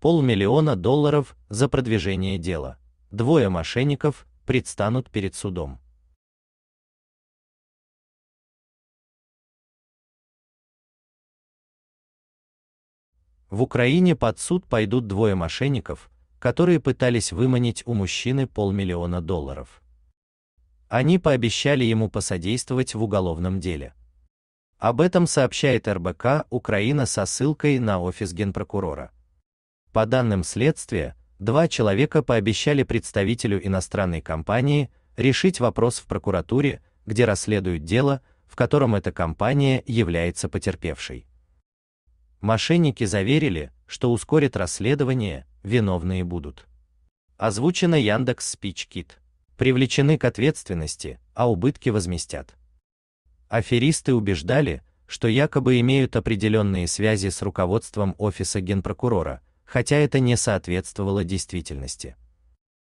полмиллиона долларов за продвижение дела. Двое мошенников предстанут перед судом. В Украине под суд пойдут двое мошенников, которые пытались выманить у мужчины полмиллиона долларов. Они пообещали ему посодействовать в уголовном деле. Об этом сообщает РБК Украина со ссылкой на офис генпрокурора. По данным следствия, два человека пообещали представителю иностранной компании решить вопрос в прокуратуре, где расследуют дело, в котором эта компания является потерпевшей. Мошенники заверили, что ускорят расследование, виновные будут. Озвучено Яндекс Спичкит. Привлечены к ответственности, а убытки возместят. Аферисты убеждали, что якобы имеют определенные связи с руководством офиса генпрокурора, хотя это не соответствовало действительности.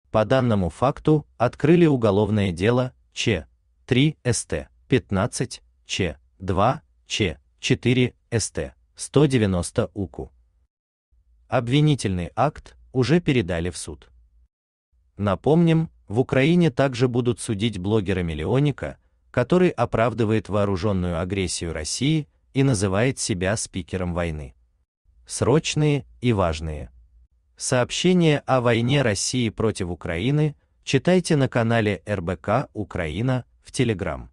По данному факту открыли уголовное дело Ч. 3 СТ 15 Ч. 2 Ч. 4 СТ 190 УКУ. Обвинительный акт уже передали в суд. Напомним, в Украине также будут судить блогера Миллионика, который оправдывает вооруженную агрессию России и называет себя спикером войны срочные и важные. Сообщение о войне России против Украины читайте на канале РБК Украина в Telegram.